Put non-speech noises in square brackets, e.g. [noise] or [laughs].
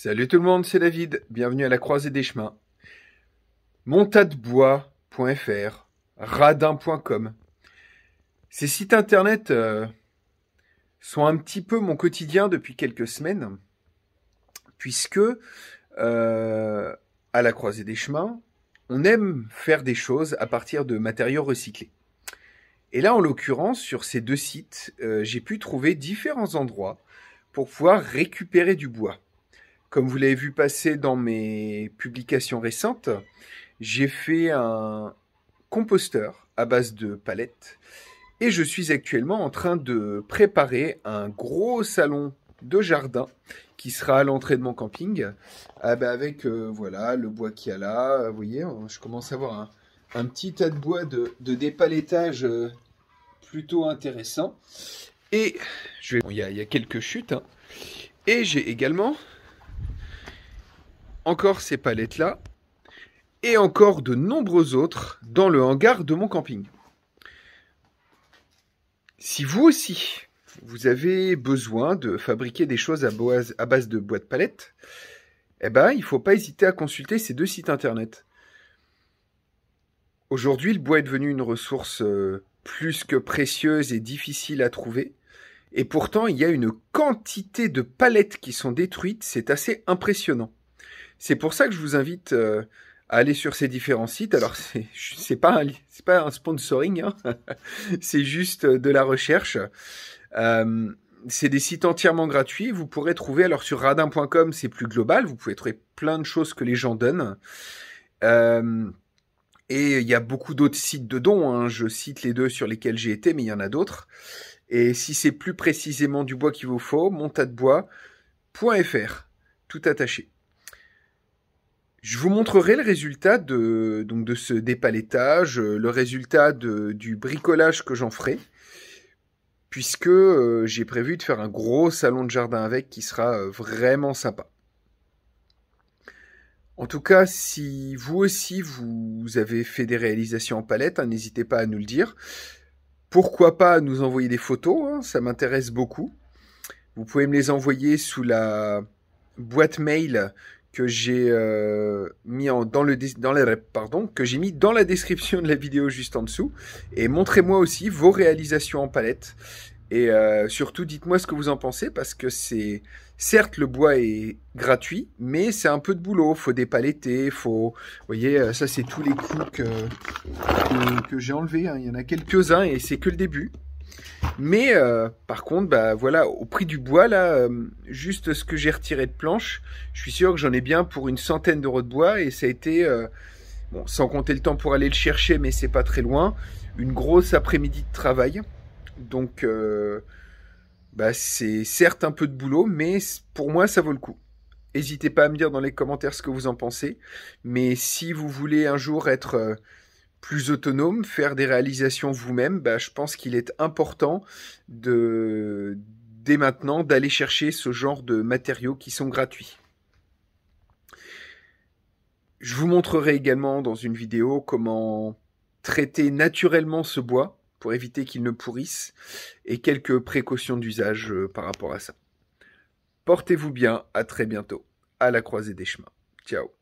Salut tout le monde, c'est David. Bienvenue à la croisée des chemins. Montadebois.fr, radin.com. Ces sites internet euh, sont un petit peu mon quotidien depuis quelques semaines, puisque euh, à la croisée des chemins, on aime faire des choses à partir de matériaux recyclés. Et là, en l'occurrence, sur ces deux sites, euh, j'ai pu trouver différents endroits pour pouvoir récupérer du bois. Comme vous l'avez vu passer dans mes publications récentes, j'ai fait un composteur à base de palettes et je suis actuellement en train de préparer un gros salon de jardin qui sera à l'entrée de mon camping ah bah avec euh, voilà le bois qu'il y a là vous voyez je commence à avoir un, petit tas de bois de, dépalettage euh, plutôt intéressant et je il, y a, quelques chutes hein. et j'ai également encore ces palettes-là, et encore de nombreux autres dans le hangar de mon camping. Si vous aussi, vous avez besoin de fabriquer des choses à base, de bois de palette, eh ben, il ne faut pas hésiter à consulter ces deux sites internet. Aujourd'hui, le bois est devenu une ressource euh, plus que précieuse et difficile à trouver. Et pourtant, il y a une quantité de palettes qui sont détruites, c'est assez impressionnant. C'est pour ça que je vous invite euh, à aller sur ces différents sites. Alors, c'est, n'est [laughs] pas, un, pas un sponsoring, hein. [laughs] c'est juste euh, de la recherche. Euh, c'est des sites entièrement gratuits. Vous pourrez trouver, alors sur radin.com, c'est plus global. Vous pouvez trouver plein de choses que les gens donnent. et il y a beaucoup d'autres sites de dons. Hein. Je cite les deux sur lesquels j'ai été, mais il y en a d'autres. Et si c'est plus précisément du bois qu'il vous faut, montadebois.fr, tout attaché. Je vous montrerai le résultat de, donc de ce dépalettage, euh, le résultat du bricolage que j'en ferai, puisque euh, j'ai prévu de faire un gros salon de jardin avec qui sera euh, vraiment sympa. En tout cas, si vous aussi vous avez fait des réalisations en palette, hein, n'hésitez pas à nous le dire. Pourquoi pas nous envoyer des photos, hein, ça m'intéresse beaucoup. Vous pouvez me les envoyer sous la boîte mail que j'ai euh, mis en, dans, le, dans les pardon, que j'ai mis dans la description de la vidéo juste en dessous. Et montrez-moi aussi vos réalisations en palette. Et euh, surtout, dites-moi ce que vous en pensez parce que c'est certes le bois est gratuit, mais c'est un peu de boulot. Faut dépaletter, faut. Vous voyez, euh, ça c'est tous les coups que, que, j'ai enlevé, hein. Il y en a quelques-uns et c'est que le début. Mais euh, par contre, bah voilà, au prix du bois, là, euh, juste ce que j'ai retiré de planche, je suis sûr que j'en ai bien pour une centaine d'euros de bois et ça a été, euh, bon, sans compter le temps pour aller le chercher, mais c'est pas très loin, une grosse après-midi de travail. Donc, bah, c'est certes un peu de boulot, mais pour moi, ça vaut le coup. N'hésitez pas à me dire dans les commentaires ce que vous en pensez. Mais si vous voulez un jour être plus autonome, faire des réalisations vous-même, bah, je pense qu'il est important dès maintenant d'aller chercher ce genre de matériaux qui sont gratuits. Je vous montrerai également dans une vidéo comment traiter naturellement ce bois pour éviter qu'il ne pourrisse et quelques précautions d'usage euh, par rapport à ça. Portez-vous bien, à très bientôt, à la croisée des chemins. Ciao